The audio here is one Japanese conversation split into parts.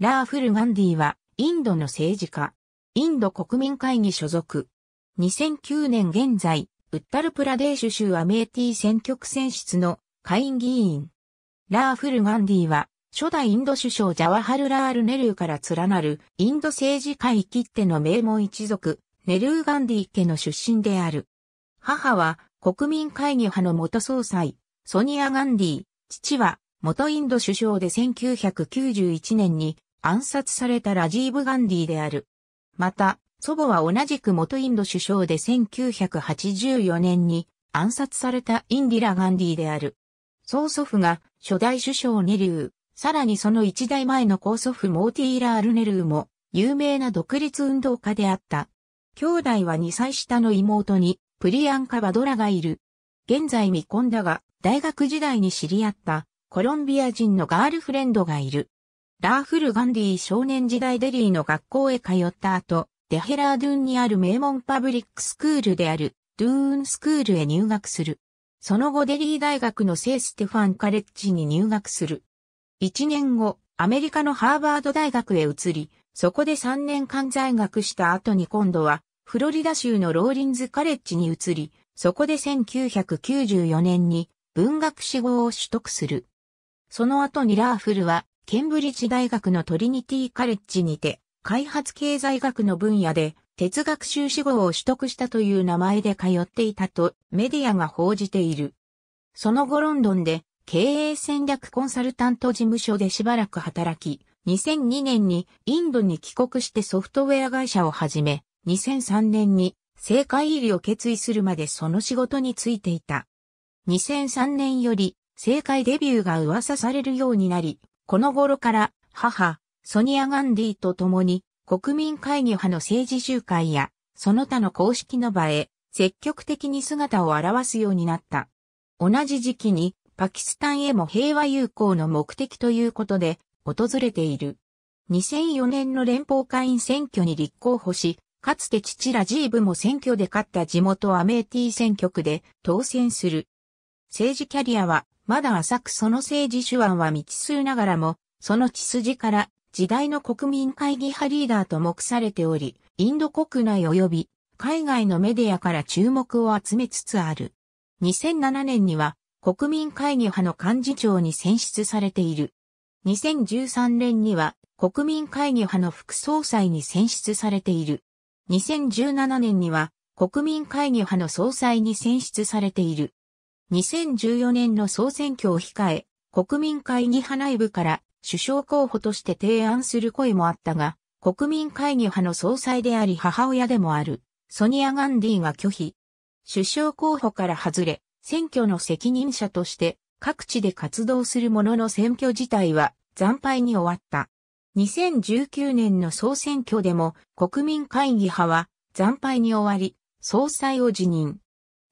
ラーフル・ガンディは、インドの政治家、インド国民会議所属。2009年現在、ウッタルプラデーシュ州アメーティ選挙区選出の下院議員。ラーフル・ガンディは、初代インド首相ジャワハルラール・ネルーから連なるインド政治界きっての名門一族、ネルー・ガンディ家の出身である。母は国民会議派の元総裁、ソニア・ガンディ、父は元インド首相で1991年に暗殺されたラジーブ・ガンディである。また、祖母は同じく元インド首相で1984年に暗殺されたインディラ・ガンディである。曽祖父が初代首相ネュー、さらにその一代前の高祖父モーティーラ・アルネルーも有名な独立運動家であった。兄弟は2歳下の妹にプリアンカ・バドラがいる。現在未婚だが大学時代に知り合ったコロンビア人のガールフレンドがいる。ラーフル・ガンディ少年時代デリーの学校へ通った後、デヘラードゥンにある名門パブリックスクールである、ドゥーンスクールへ入学する。その後デリー大学の聖ステファンカレッジに入学する。1年後、アメリカのハーバード大学へ移り、そこで3年間在学した後に今度は、フロリダ州のローリンズカレッジに移り、そこで1994年に文学士号を取得する。その後にラーフルはケンブリッジ大学のトリニティカレッジにて、開発経済学の分野で哲学修士号を取得したという名前で通っていたとメディアが報じている。その後ロンドンで経営戦略コンサルタント事務所でしばらく働き、2002年にインドに帰国してソフトウェア会社を始め、2003年に政界入りを決意するまでその仕事に就いていた。2003年より政界デビューが噂されるようになり、この頃から母、ソニア・ガンディと共に国民会議派の政治集会やその他の公式の場へ積極的に姿を現すようになった。同じ時期にパキスタンへも平和友好の目的ということで訪れている。2004年の連邦会員選挙に立候補し、かつて父ラジーブも選挙で勝った地元アメーティ選挙区で当選する。政治キャリアはまだ浅くその政治手腕は未知数ながらも、その血筋から時代の国民会議派リーダーと目されており、インド国内及び海外のメディアから注目を集めつつある。2007年には国民会議派の幹事長に選出されている。2013年には国民会議派の副総裁に選出されている。2017年には国民会議派の総裁に選出されている。2014年の総選挙を控え、国民会議派内部から首相候補として提案する声もあったが、国民会議派の総裁であり母親でもある、ソニア・ガンディが拒否。首相候補から外れ、選挙の責任者として各地で活動するものの選挙自体は惨敗に終わった。2019年の総選挙でも国民会議派は惨敗に終わり、総裁を辞任。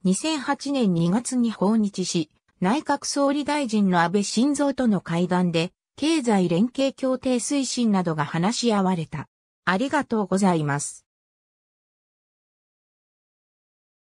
2008年2月に訪日し、内閣総理大臣の安倍晋三との会談で、経済連携協定推進などが話し合われた。ありがとうございます。